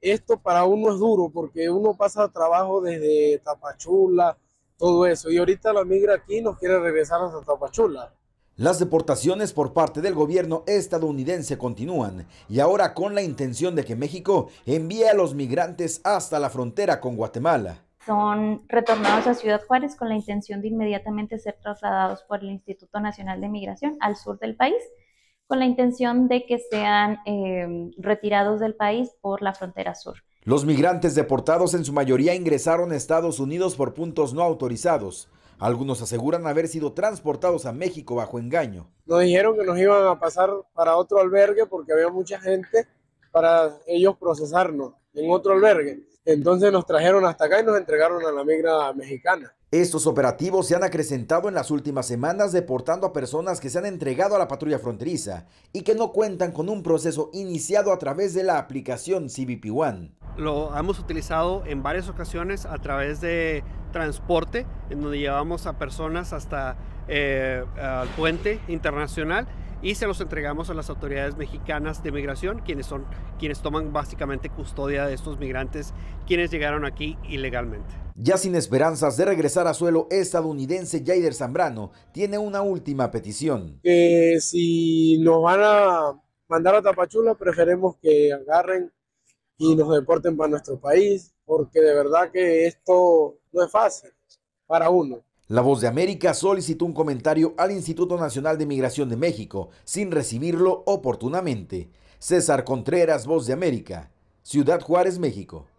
esto para uno es duro porque uno pasa trabajo desde Tapachula, todo eso. Y ahorita la migra aquí no quiere regresar hasta Tapachula. Las deportaciones por parte del gobierno estadounidense continúan y ahora con la intención de que México envíe a los migrantes hasta la frontera con Guatemala. Son retornados a Ciudad Juárez con la intención de inmediatamente ser trasladados por el Instituto Nacional de Migración al sur del país con la intención de que sean em, retirados del país por la frontera sur. Los migrantes deportados en su mayoría ingresaron a Estados Unidos por puntos no autorizados. Algunos aseguran haber sido transportados a México bajo engaño. Nos dijeron que nos iban a pasar para otro albergue porque había mucha gente para ellos procesarnos en otro albergue. Entonces nos trajeron hasta acá y nos entregaron a la migra mexicana. Estos operativos se han acrecentado en las últimas semanas deportando a personas que se han entregado a la patrulla fronteriza y que no cuentan con un proceso iniciado a través de la aplicación CBP One. Lo hemos utilizado en varias ocasiones a través de transporte, en donde llevamos a personas hasta el eh, puente internacional y se los entregamos a las autoridades mexicanas de migración, quienes son quienes toman básicamente custodia de estos migrantes, quienes llegaron aquí ilegalmente. Ya sin esperanzas de regresar a suelo estadounidense, jader Zambrano tiene una última petición. si nos van a mandar a Tapachula, preferemos que agarren y nos deporten para nuestro país, porque de verdad que esto no es fácil para uno. La Voz de América solicitó un comentario al Instituto Nacional de Migración de México, sin recibirlo oportunamente. César Contreras, Voz de América, Ciudad Juárez, México.